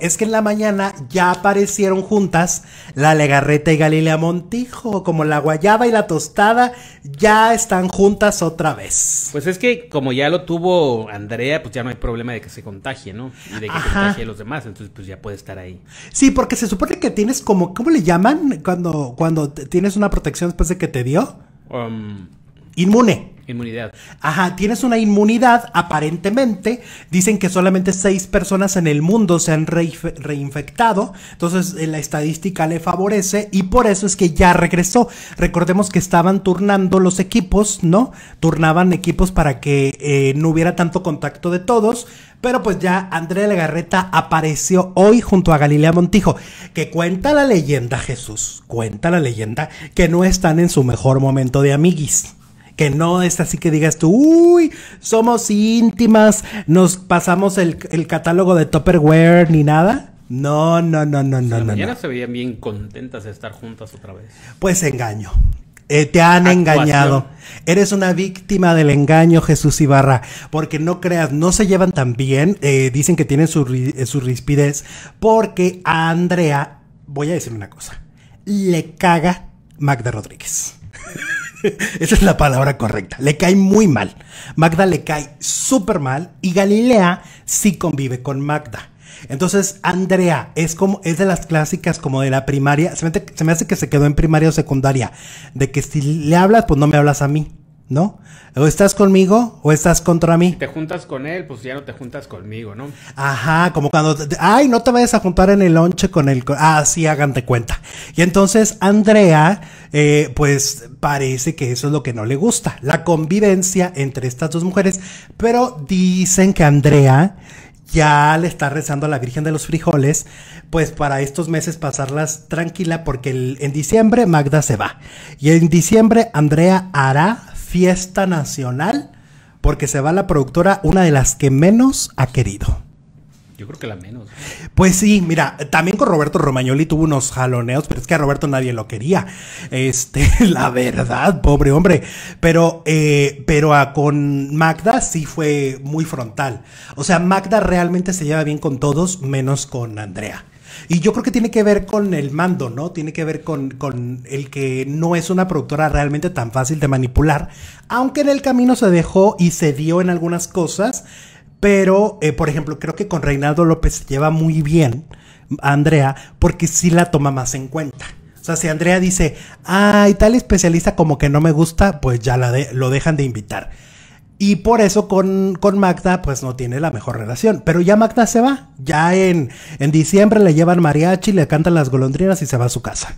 es que en la mañana ya aparecieron juntas la Legarreta y Galilea Montijo, como la guayaba y la tostada, ya están juntas otra vez. Pues es que como ya lo tuvo Andrea, pues ya no hay problema de que se contagie, ¿no? Y de que contagie a los demás, entonces pues ya puede estar ahí. Sí, porque se supone que tienes como, ¿cómo le llaman cuando, cuando tienes una protección después de que te dio? Um, Inmune. Inmunidad. Ajá, tienes una inmunidad, aparentemente. Dicen que solamente seis personas en el mundo se han reinfectado. Entonces, eh, la estadística le favorece y por eso es que ya regresó. Recordemos que estaban turnando los equipos, ¿no? Turnaban equipos para que eh, no hubiera tanto contacto de todos. Pero pues ya Andrea Legarreta apareció hoy junto a Galilea Montijo, que cuenta la leyenda, Jesús, cuenta la leyenda que no están en su mejor momento de amiguis que no es así que digas tú, uy, somos íntimas, nos pasamos el, catálogo de topperware ni nada. No, no, no, no, no, Mañana se veían bien contentas de estar juntas otra vez. Pues engaño. Eh, te han engañado. Eres una víctima del engaño, Jesús Ibarra. Porque no creas, no se llevan tan bien. Eh, dicen que tienen su, eh, su rispidez. Porque a Andrea, voy a decir una cosa. Le caga Magda Rodríguez. Esa es la palabra correcta. Le cae muy mal. Magda le cae súper mal y Galilea sí convive con Magda. Entonces, Andrea es como, es de las clásicas como de la primaria. Se me, se me hace que se quedó en primaria o secundaria. De que si le hablas, pues no me hablas a mí. ¿no? O estás conmigo o estás contra mí. Si te juntas con él, pues ya no te juntas conmigo, ¿no? Ajá, como cuando, ay, no te vayas a juntar en el lonche con él, ah, sí, háganse cuenta. Y entonces Andrea, eh, pues parece que eso es lo que no le gusta, la convivencia entre estas dos mujeres, pero dicen que Andrea ya le está rezando a la Virgen de los Frijoles, pues para estos meses pasarlas tranquila, porque en diciembre Magda se va. Y en diciembre Andrea hará fiesta nacional porque se va la productora, una de las que menos ha querido. Yo creo que la menos. Pues sí, mira, también con Roberto Romagnoli tuvo unos jaloneos, pero es que a Roberto nadie lo quería. Este, la verdad, pobre hombre. Pero, eh, pero con Magda sí fue muy frontal. O sea, Magda realmente se lleva bien con todos, menos con Andrea. Y yo creo que tiene que ver con el mando, ¿no? Tiene que ver con, el que no es una productora realmente tan fácil de manipular, aunque en el camino se dejó y se dio en algunas cosas, pero, eh, por ejemplo, creo que con Reinaldo López se lleva muy bien a Andrea porque sí la toma más en cuenta. O sea, si Andrea dice, ay, tal especialista como que no me gusta, pues ya la lo dejan de invitar. Y por eso con, con, Magda, pues no tiene la mejor relación. Pero ya Magda se va. Ya en, en diciembre le llevan mariachi, le cantan las golondrinas y se va a su casa.